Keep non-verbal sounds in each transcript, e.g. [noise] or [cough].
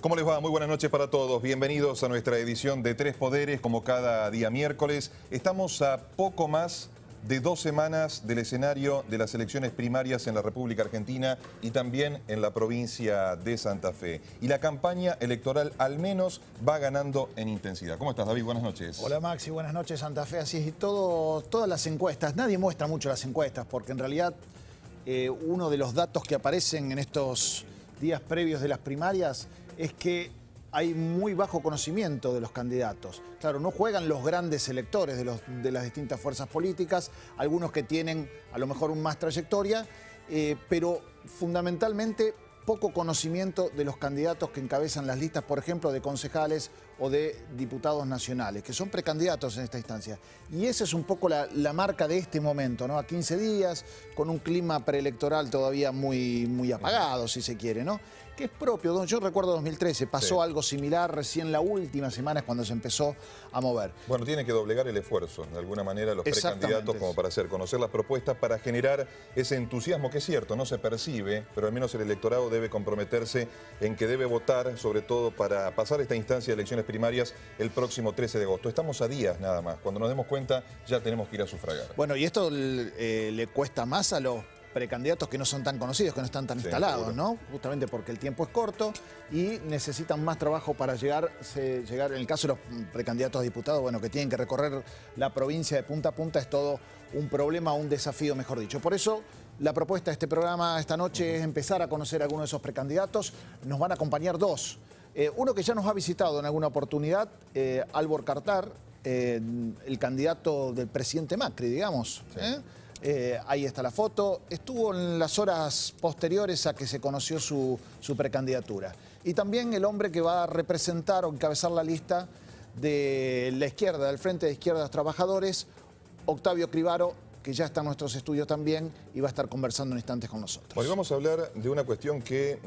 ¿Cómo les va? Muy buenas noches para todos. Bienvenidos a nuestra edición de Tres Poderes, como cada día miércoles. Estamos a poco más de dos semanas del escenario de las elecciones primarias en la República Argentina y también en la provincia de Santa Fe. Y la campaña electoral al menos va ganando en intensidad. ¿Cómo estás, David? Buenas noches. Hola, Maxi. Buenas noches, Santa Fe. Así es, todo, todas las encuestas, nadie muestra mucho las encuestas porque en realidad eh, uno de los datos que aparecen en estos días previos de las primarias es que hay muy bajo conocimiento de los candidatos. Claro, no juegan los grandes electores de, las distintas fuerzas políticas, algunos que tienen a lo mejor un más trayectoria, eh, pero fundamentalmente poco conocimiento de los candidatos que encabezan las listas, por ejemplo, de concejales o de diputados nacionales, que son precandidatos en esta instancia. Y esa es un poco la, marca de este momento, ¿no? A 15 días, con un clima preelectoral todavía muy, muy apagado, si se quiere, ¿no? Que es propio. Yo recuerdo 2013, pasó algo similar recién la última semana es cuando se empezó a mover. Bueno, tiene que doblegar el esfuerzo, de alguna manera, los precandidatos como para hacer conocer las propuestas, para generar ese entusiasmo, que es cierto, no se percibe, pero al menos el electorado debe comprometerse en que debe votar, sobre todo para pasar esta instancia de elecciones primarias el próximo 13 de agosto. Estamos a días nada más. Cuando nos demos cuenta ya tenemos que ir a sufragar. Bueno, y esto eh, le cuesta más a los precandidatos que no son tan conocidos, que no están tan instalados, ¿no? Justamente porque el tiempo es corto y necesitan más trabajo para llegar, llegar, en el caso de los precandidatos a diputados, bueno, que tienen que recorrer la provincia de punta a punta, es todo un problema, un desafío, mejor dicho. Por eso la propuesta de este programa esta noche es empezar a conocer a algunos de esos precandidatos. Nos van a acompañar dos. Eh, uno que ya nos ha visitado en alguna oportunidad, eh, Albor Cartar, eh, el candidato del presidente Macri, digamos. ¿eh? ahí está la foto. Estuvo en las horas posteriores a que se conoció su, precandidatura. Y también el hombre que va a representar o encabezar la lista de la izquierda, del Frente de Izquierdas Trabajadores, Octavio Cribaro, que ya está en nuestros estudios también y va a estar conversando en instantes con nosotros. Hoy vamos a hablar de una cuestión que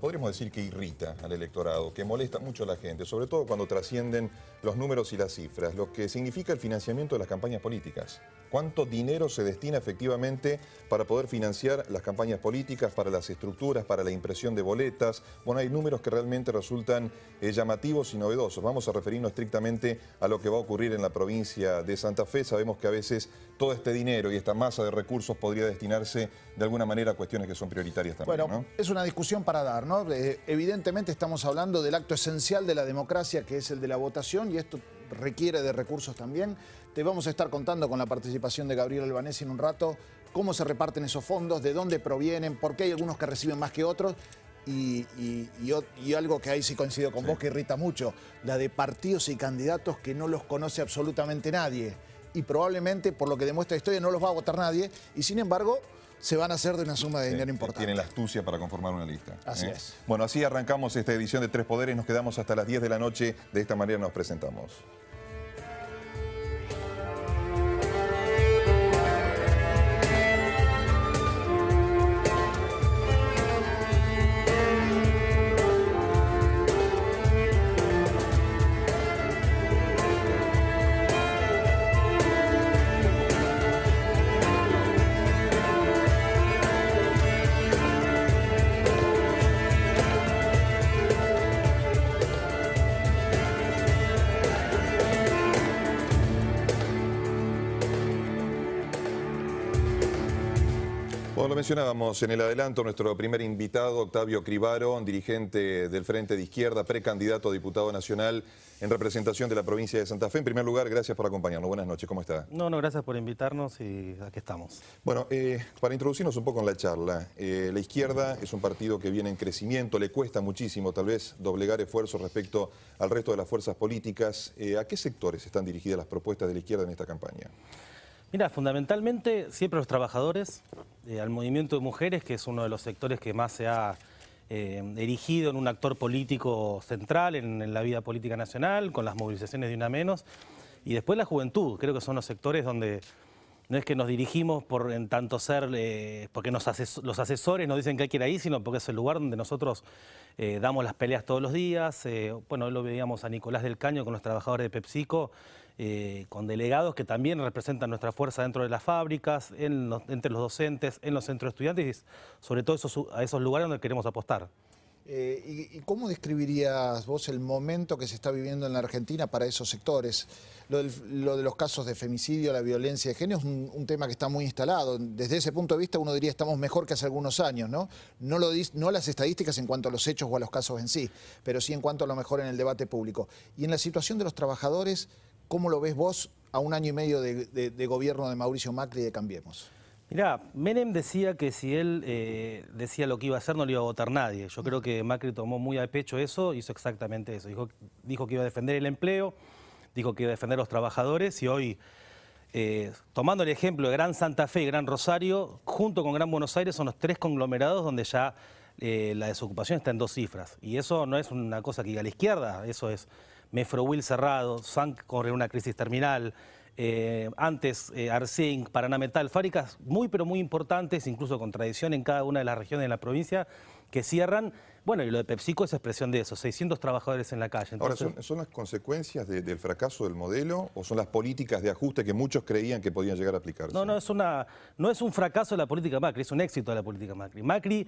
podríamos decir que irrita al electorado, que molesta mucho a la gente, sobre todo cuando trascienden los números y las cifras, lo que significa el financiamiento de las campañas políticas. ¿Cuánto dinero se destina efectivamente para poder financiar las campañas políticas, para las estructuras, para la impresión de boletas? Bueno, hay números que realmente resultan eh, llamativos y novedosos. Vamos a referirnos estrictamente a lo que va a ocurrir en la provincia de Santa Fe. Sabemos que a veces todo este dinero y esta masa de recursos podría destinarse de alguna manera a cuestiones que son prioritarias también. Bueno, es una discusión para dar. Eh, evidentemente estamos hablando del acto esencial de la democracia, que es el de la votación, y esto requiere de recursos también. Te vamos a estar contando con la participación de Gabriel Albanés en un rato cómo se reparten esos fondos, de dónde provienen, por qué hay algunos que reciben más que otros. Y, algo que ahí sí coincido con vos que irrita mucho, la de partidos y candidatos que no los conoce absolutamente nadie. Y probablemente, por lo que demuestra la historia, no los va a votar nadie. Y sin embargo, se van a hacer de una suma de dinero eh, importante. Tienen la astucia para conformar una lista. Así ¿eh? es. Bueno, así arrancamos esta edición de Tres Poderes. Nos quedamos hasta las 10 de la noche. De esta manera nos presentamos. mencionábamos en el adelanto, nuestro primer invitado, Octavio Cribaro, dirigente del Frente de Izquierda, precandidato a diputado nacional en representación de la provincia de Santa Fe. En primer lugar, gracias por acompañarnos. Buenas noches, ¿cómo está? No, no, gracias por invitarnos y aquí estamos. Bueno, eh, para introducirnos un poco en la charla, eh, la izquierda es un partido que viene en crecimiento, le cuesta muchísimo tal vez doblegar esfuerzos respecto al resto de las fuerzas políticas. Eh, ¿A qué sectores están dirigidas las propuestas de la izquierda en esta campaña? Mira, fundamentalmente siempre los trabajadores, eh, al movimiento de mujeres, que es uno de los sectores que más se ha eh, erigido en un actor político central en, la vida política nacional, con las movilizaciones de una menos, y después la juventud, creo que son los sectores donde no es que nos dirigimos por en tanto ser, eh, porque nos los asesores nos dicen que hay que ir ahí, sino porque es el lugar donde nosotros damos las peleas todos los días, bueno, lo veíamos a Nicolás del Caño con los trabajadores de PepsiCo, eh, con delegados que también representan nuestra fuerza dentro de las fábricas, entre los docentes, en los centros de estudiantes sobre todo esos, a esos lugares donde queremos apostar. Eh, ¿Y cómo describirías vos el momento que se está viviendo en la Argentina para esos sectores? Lo, de los casos de femicidio, la violencia de género es un, tema que está muy instalado. Desde ese punto de vista uno diría estamos mejor que hace algunos años, ¿no? No, lo, no las estadísticas en cuanto a los hechos o a los casos en sí, pero sí en cuanto a lo mejor en el debate público. Y en la situación de los trabajadores, ¿Cómo lo ves vos a un año y medio de, gobierno de Mauricio Macri de Cambiemos? Mirá, Menem decía que si él eh, decía lo que iba a hacer no le iba a votar nadie. Yo creo que Macri tomó muy a pecho eso, hizo exactamente eso. Dijo, que iba a defender el empleo, dijo que iba a defender a los trabajadores y hoy, eh, tomando el ejemplo de Gran Santa Fe y Gran Rosario, junto con Gran Buenos Aires son los tres conglomerados donde ya eh, la desocupación está en dos cifras. Y eso no es una cosa que diga la izquierda, eso es Mefrowil cerrado, Sank corre una crisis terminal, eh, antes eh, Paraná Metal, fábricas muy pero muy importantes, incluso con tradición en cada una de las regiones de la provincia, que cierran. Bueno, y lo de PepsiCo es expresión de eso, 600 trabajadores en la calle. Ahora, ¿son, las consecuencias del fracaso del modelo o son las políticas de ajuste que muchos creían que podían llegar a aplicarse? No, no es, una, no es un fracaso de la política Macri, es un éxito de la política Macri. Macri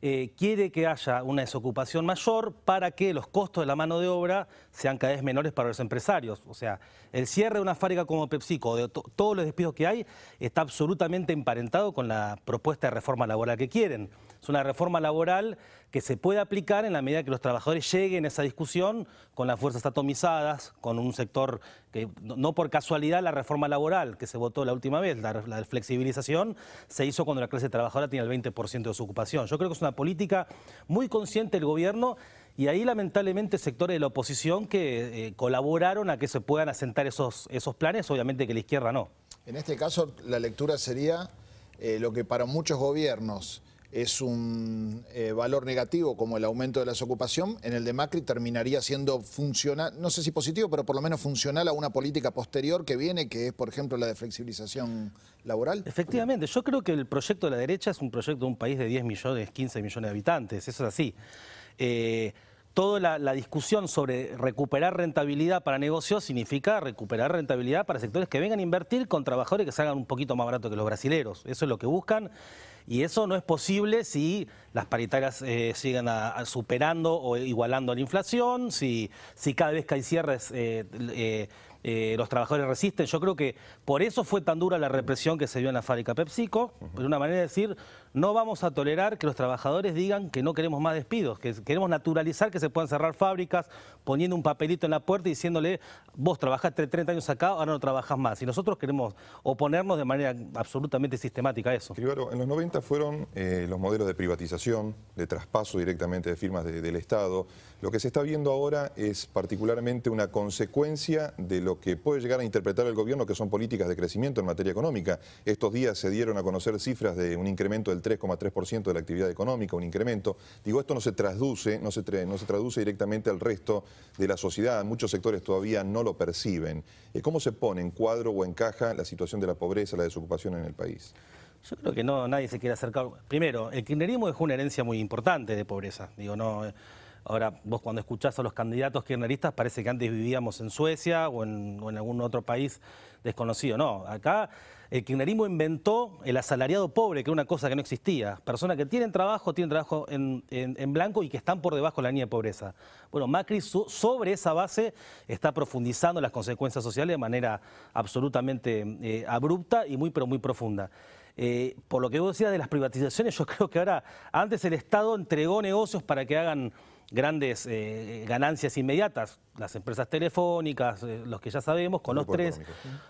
eh, quiere que haya una desocupación mayor para que los costos de la mano de obra sean cada vez menores para los empresarios. O sea, el cierre de una fábrica como PepsiCo, de todos los despidos que hay, está absolutamente emparentado con la propuesta de reforma laboral que quieren. Es una reforma laboral que se puede aplicar en la medida que los trabajadores lleguen a esa discusión con las fuerzas atomizadas, con un sector que no por casualidad la reforma laboral que se votó la última vez, la, flexibilización, se hizo cuando la clase trabajadora tiene el 20% de su ocupación. Yo creo que es una política muy consciente del gobierno y ahí lamentablemente sectores de la oposición que eh, colaboraron a que se puedan asentar esos, esos planes, obviamente que la izquierda no. En este caso la lectura sería eh, lo que para muchos gobiernos es un eh, valor negativo como el aumento de la desocupación, en el de Macri terminaría siendo funcional, no sé si positivo, pero por lo menos funcional a una política posterior que viene, que es, por ejemplo, la de flexibilización laboral? Efectivamente, yo creo que el proyecto de la derecha es un proyecto de un país de 10 millones, 15 millones de habitantes, eso es así. Eh, toda la, discusión sobre recuperar rentabilidad para negocios significa recuperar rentabilidad para sectores que vengan a invertir con trabajadores que salgan un poquito más barato que los brasileros. Eso es lo que buscan. Y eso no es posible si las paritarias eh, siguen superando o igualando la inflación, si, si cada vez que hay cierres eh, eh, eh, los trabajadores resisten. Yo creo que por eso fue tan dura la represión que se dio en la fábrica PepsiCo, por una manera de decir, no vamos a tolerar que los trabajadores digan que no queremos más despidos, que queremos naturalizar que se puedan cerrar fábricas poniendo un papelito en la puerta y diciéndole, vos trabajaste 30 años acá, ahora no trabajas más. Y nosotros queremos oponernos de manera absolutamente sistemática a eso. en los 90 fueron eh, los modelos de privatización, de traspaso directamente de firmas del Estado. Lo que se está viendo ahora es particularmente una consecuencia de lo que puede llegar a interpretar el gobierno, que son políticas de crecimiento en materia económica. Estos días se dieron a conocer cifras de un incremento del 3,3% de la actividad económica, un incremento. Digo, esto no se traduce, no se, no se traduce directamente al resto de la sociedad. Muchos sectores todavía no lo perciben. Eh, ¿Cómo se pone en cuadro o encaja la situación de la pobreza, la desocupación en el país? Yo creo que no, nadie se quiere acercar. Primero, el kirchnerismo es una herencia muy importante de pobreza. Digo, no. Eh, ahora, vos cuando escuchás a los candidatos kirchneristas, parece que antes vivíamos en Suecia o en algún otro país desconocido. No, acá el kirchnerismo inventó el asalariado pobre, que era una cosa que no existía. Personas que tienen trabajo, tienen trabajo en, blanco y que están por debajo de la línea de pobreza. Bueno, Macri sobre esa base está profundizando las consecuencias sociales de manera absolutamente eh, abrupta y muy, pero muy profunda. Eh, por lo que vos decías de las privatizaciones, yo creo que ahora, antes el Estado entregó negocios para que hagan grandes eh, ganancias inmediatas, las empresas telefónicas, eh, los que ya sabemos, con los tres.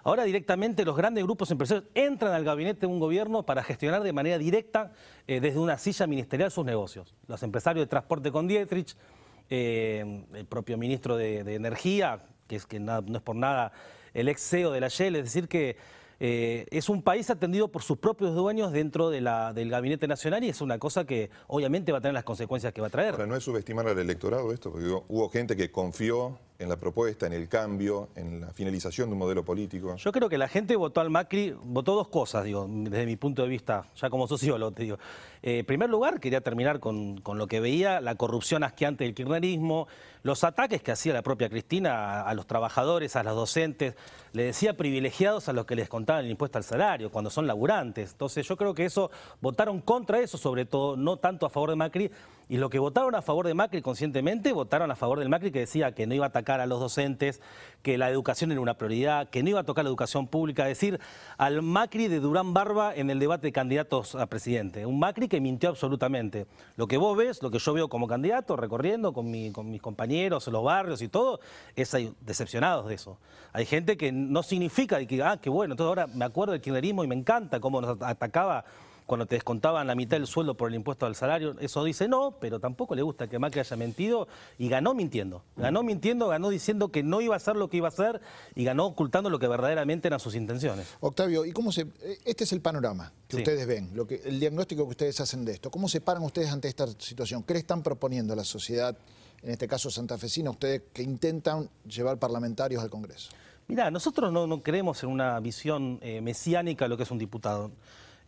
Ahora directamente los grandes grupos empresarios entran al gabinete de un gobierno para gestionar de manera directa eh, desde una silla ministerial sus negocios. Los empresarios de transporte con Dietrich, el propio ministro de, Energía, que, es, que no, es por nada el ex CEO de la Shell, es decir que eh, es un país atendido por sus propios dueños dentro del Gabinete Nacional y es una cosa que obviamente va a tener las consecuencias que va a traer. Pero no es subestimar al electorado esto, porque hubo gente que confió en la propuesta, en el cambio, en la finalización de un modelo político? Yo creo que la gente votó al Macri, votó dos cosas, digo, desde mi punto de vista, ya como sociólogo, te digo. Eh, en primer lugar, quería terminar con, lo que veía, la corrupción asqueante del kirchnerismo, los ataques que hacía la propia Cristina a, a los trabajadores, a los docentes, le decía privilegiados a los que les contaban el impuesto al salario, cuando son laburantes. Entonces yo creo que eso, votaron contra eso sobre todo, no tanto a favor de Macri, y lo que votaron a favor de Macri conscientemente, votaron a favor del Macri que decía que no iba a atacar a los docentes, que la educación era una prioridad, que no iba a tocar la educación pública, es decir, al Macri de Durán Barba en el debate de candidatos a presidente. Un Macri que mintió absolutamente. Lo que vos ves, lo que yo veo como candidato, recorriendo con, mis compañeros, los barrios y todo, es decepcionados de eso. Hay gente que no significa que, ah, qué bueno, entonces ahora me acuerdo del kirchnerismo y me encanta cómo nos atacaba cuando te descontaban la mitad del sueldo por el impuesto al salario, eso dice no, pero tampoco le gusta que Macri haya mentido y ganó mintiendo. Ganó mintiendo, ganó diciendo que no iba a hacer lo que iba a hacer y ganó ocultando lo que verdaderamente eran sus intenciones. Octavio, ¿y cómo se eh, este es el panorama que ustedes ven, lo que el diagnóstico que ustedes hacen de esto? ¿Cómo se paran ustedes ante esta situación? ¿Qué le están proponiendo a la sociedad, en este caso santafesina, ustedes que intentan llevar parlamentarios al Congreso? Mirá, nosotros no, no creemos en una visión eh, mesiánica de lo que es un diputado.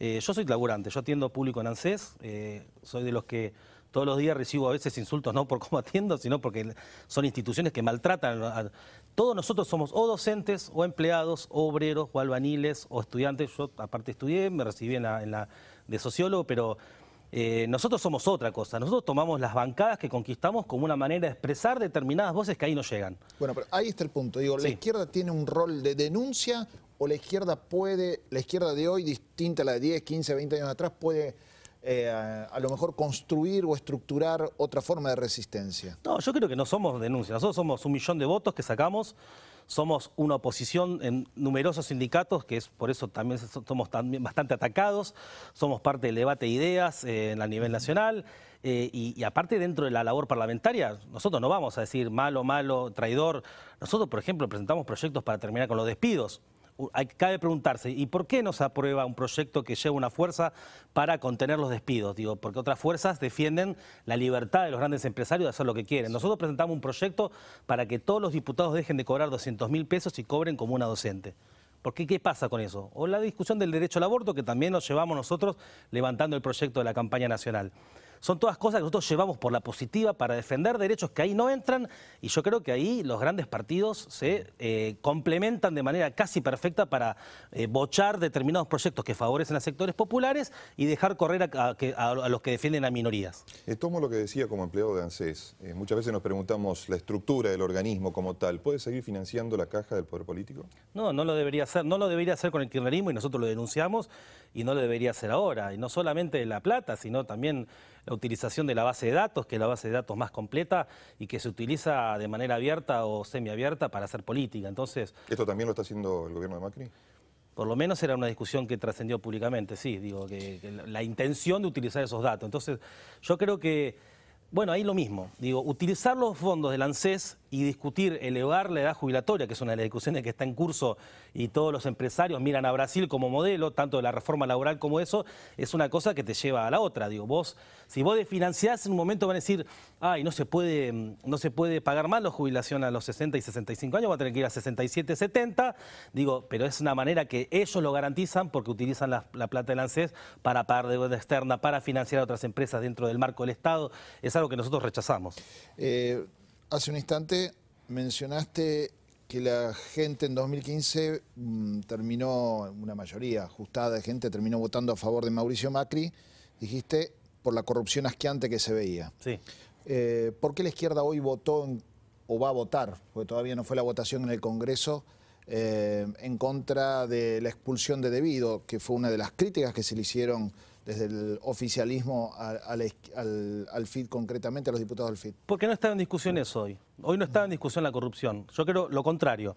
Eh, yo soy laburante, yo atiendo público en ANSES, eh, soy de los que todos los días recibo a veces insultos, no por cómo atiendo, sino porque son instituciones que maltratan. Todos nosotros somos o docentes, o empleados, o obreros, o albaniles, o estudiantes. Yo aparte estudié, me recibí en la, de sociólogo, pero eh, nosotros somos otra cosa. Nosotros tomamos las bancadas que conquistamos como una manera de expresar determinadas voces que ahí no llegan. Bueno, pero ahí está el punto. Digo, ¿la izquierda tiene un rol de denuncia o la izquierda puede, la izquierda de hoy, distinta a la de 10, 15, 20 años atrás, puede eh, a, lo mejor construir o estructurar otra forma de resistencia? No, yo creo que no somos denuncias. Nosotros somos un millón de votos que sacamos, somos una oposición en numerosos sindicatos, que es por eso también somos bastante atacados, somos parte del debate de ideas eh, a nivel nacional. Eh, y, aparte dentro de la labor parlamentaria, nosotros no vamos a decir malo, malo, traidor. Nosotros, por ejemplo, presentamos proyectos para terminar con los despidos cabe preguntarse, ¿y por qué no se aprueba un proyecto que lleva una fuerza para contener los despidos? Digo, porque otras fuerzas defienden la libertad de los grandes empresarios de hacer lo que quieren. Nosotros presentamos un proyecto para que todos los diputados dejen de cobrar 200 mil pesos y cobren como una docente. ¿Por qué? ¿Qué pasa con eso? O la discusión del derecho al aborto, que también nos llevamos nosotros levantando el proyecto de la campaña nacional. Son todas cosas que nosotros llevamos por la positiva para defender derechos que ahí no entran y yo creo que ahí los grandes partidos se eh, complementan de manera casi perfecta para eh, bochar determinados proyectos que favorecen a sectores populares y dejar correr a, los que defienden a minorías. Eh, tomo lo que decía como empleado de ANSES. muchas veces nos preguntamos la estructura del organismo como tal. ¿Puede seguir financiando la caja del poder político? No, no lo debería hacer. No lo debería hacer con el kirchnerismo y nosotros lo denunciamos y no lo debería hacer ahora. Y no solamente la plata, sino también la utilización de la base de datos, que es la base de datos más completa y que se utiliza de manera abierta o semiabierta para hacer política. Entonces, ¿Esto también lo está haciendo el gobierno de Macri? Por lo menos era una discusión que trascendió públicamente, sí, digo, la intención de utilizar esos datos. Entonces, yo creo que bueno, ahí lo mismo. Digo, utilizar los fondos del ANSES y discutir elevar la edad jubilatoria, que es una de las discusiones que está en curso y todos los empresarios miran a Brasil como modelo, tanto de la reforma laboral como eso, es una cosa que te lleva a la otra. Digo, vos, si vos desfinanciás en un momento van a decir, ay, no se puede, no se puede pagar más la jubilación a los 60 y 65 años, va a tener que ir a 67, 70. Digo, pero es una manera que ellos lo garantizan porque utilizan la, plata del ANSES para pagar deuda externa, para financiar a otras empresas dentro del marco del Estado. Esa algo que nosotros rechazamos. Eh, hace un instante mencionaste que la gente en 2015 mm, terminó, una mayoría ajustada de gente terminó votando a favor de Mauricio Macri, dijiste, por la corrupción asqueante que se veía. Sí. Eh, ¿Por qué la izquierda hoy votó o va a votar, porque todavía no fue la votación en el Congreso, eh, en contra de la expulsión de Debido, que fue una de las críticas que se le hicieron desde el oficialismo al, al, FIT concretamente, a los diputados del FIT? Porque no estaba en discusión eso hoy. Hoy no estaba en discusión la corrupción. Yo creo lo contrario.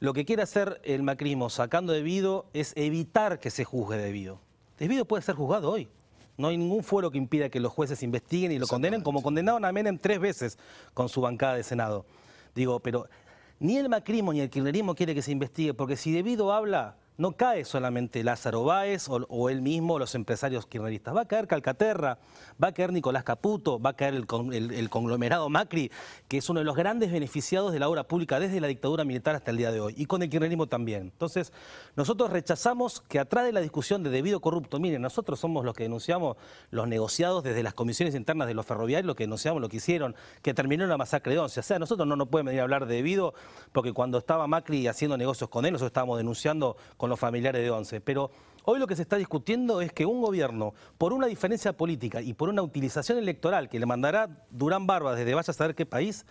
Lo que quiere hacer el macrismo sacando debido es evitar que se juzgue debido. Debido puede ser juzgado hoy. No hay ningún fuero que impida que los jueces investiguen y lo condenen, como condenaron a Menem tres veces con su bancada de Senado. Digo, pero ni el macrismo ni el kirchnerismo quiere que se investigue, porque si debido habla, no cae solamente Lázaro Báez o, él mismo, los empresarios kirchneristas. Va a caer Calcaterra, va a caer Nicolás Caputo, va a caer el, conglomerado Macri, que es uno de los grandes beneficiados de la obra pública desde la dictadura militar hasta el día de hoy, y con el kirchnerismo también. Entonces, nosotros rechazamos que atrás de la discusión de debido corrupto, miren, nosotros somos los que denunciamos los negociados desde las comisiones internas de los ferroviarios, lo que denunciamos lo que hicieron, que terminó la masacre de 11. O sea, nosotros no nos pueden venir a hablar de debido, porque cuando estaba Macri haciendo negocios con él, nosotros estábamos denunciando con los familiares de Once, pero hoy lo que se está discutiendo es que un gobierno, por una diferencia política y por una utilización electoral que le mandará Durán Barba desde vaya a saber qué país,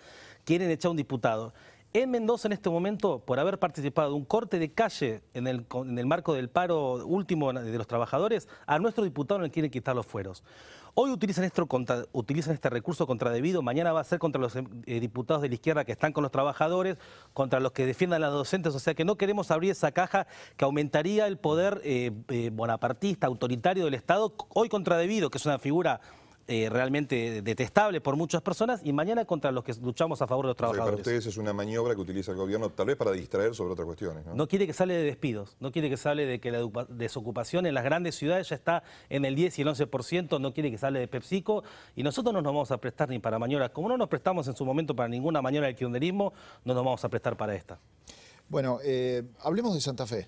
quieren echar un diputado en Mendoza en este momento, por haber participado de un corte de calle en el, marco del paro último de los trabajadores, a nuestro diputado le quieren quitar los fueros. Hoy utilizan, este recurso contra debido, mañana va a ser contra los eh, diputados de la izquierda que están con los trabajadores, contra los que defiendan a las docentes, o sea que no queremos abrir esa caja que aumentaría el poder eh, eh, bonapartista, autoritario del Estado, hoy contra debido, que es una figura eh, realmente detestable por muchas personas y mañana contra los que luchamos a favor de los trabajadores. para ustedes es una maniobra que utiliza el gobierno tal vez para distraer sobre otras cuestiones. No, quiere que sale de despidos, no quiere que sale de que la desocupación en las grandes ciudades ya está en el 10 y el 11%, no quiere que sale de PepsiCo y nosotros no nos vamos a prestar ni para maniobras. Como no nos prestamos en su momento para ninguna maniobra del kirchnerismo, no nos vamos a prestar para esta. Bueno, eh, hablemos de Santa Fe.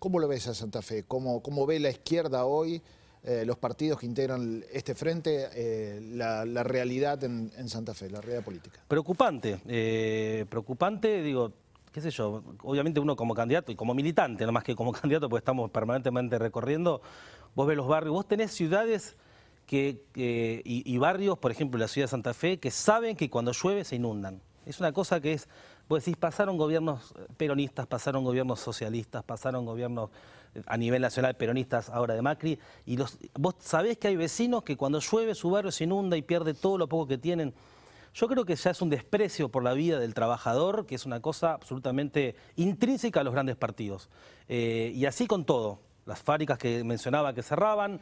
¿Cómo lo ves a Santa Fe? ¿Cómo, cómo ve la izquierda hoy? Eh, los partidos que integran este frente, eh, la, realidad en, Santa Fe, la realidad política. Preocupante, eh, preocupante, digo, qué sé yo, obviamente uno como candidato y como militante, no más que como [laughs] candidato, porque estamos permanentemente recorriendo, vos ves los barrios, vos tenés ciudades que, y, barrios, por ejemplo, la ciudad de Santa Fe, que saben que cuando llueve se inundan. Es una cosa que es, vos decís, pasaron gobiernos peronistas, pasaron gobiernos socialistas, pasaron gobiernos a nivel nacional peronistas ahora de Macri, y vos sabés que hay vecinos que cuando llueve su barrio se inunda y pierde todo lo poco que tienen. Yo creo que ya es un desprecio por la vida del trabajador, que es una cosa absolutamente intrínseca a los grandes partidos. Eh, y así con todo, las fábricas que mencionaba que cerraban,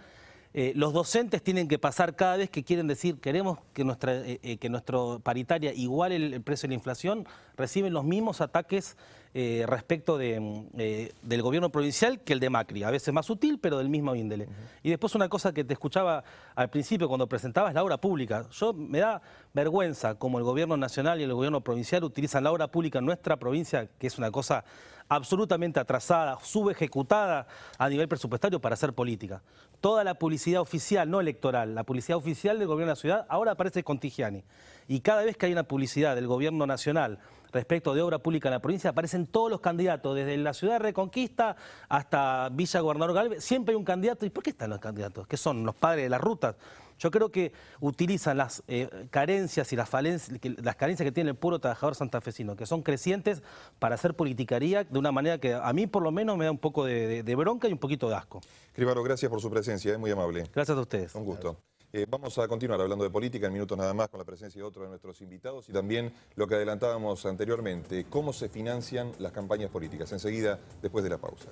eh, los docentes tienen que pasar cada vez que quieren decir queremos que nuestra, eh, que nuestro paritaria iguale el, precio de la inflación, reciben los mismos ataques eh, respecto de, mm, eh, del gobierno provincial que el de Macri, a veces más sutil, pero del mismo índole. Y después una cosa que te escuchaba al principio cuando presentabas la obra pública. Yo me da vergüenza como el gobierno nacional y el gobierno provincial utilizan la obra pública en nuestra provincia, que es una cosa absolutamente atrasada, subejecutada a nivel presupuestario para hacer política. Toda la publicidad oficial, no electoral, la publicidad oficial del gobierno de la ciudad, ahora aparece con Contigiani. Y cada vez que hay una publicidad del gobierno nacional respecto de obra pública en la provincia, aparecen todos los candidatos, desde la ciudad de Reconquista hasta Villa Gobernador Galvez, siempre hay un candidato. ¿Y por qué están los candidatos? ¿Qué son los padres de las rutas? Yo creo que utilizan las eh, carencias y las, falencias, las carencias que tiene el puro trabajador santafesino, que son crecientes para hacer politicaría de una manera que a mí por lo menos me da un poco de, bronca y un poquito de asco. Cribaro, gracias por su presencia, es muy amable. Gracias a ustedes. Un gusto. Eh, vamos a continuar hablando de política en minutos nada más con la presencia de otro de nuestros invitados y también lo que adelantábamos anteriormente, cómo se financian las campañas políticas. Enseguida, después de la pausa.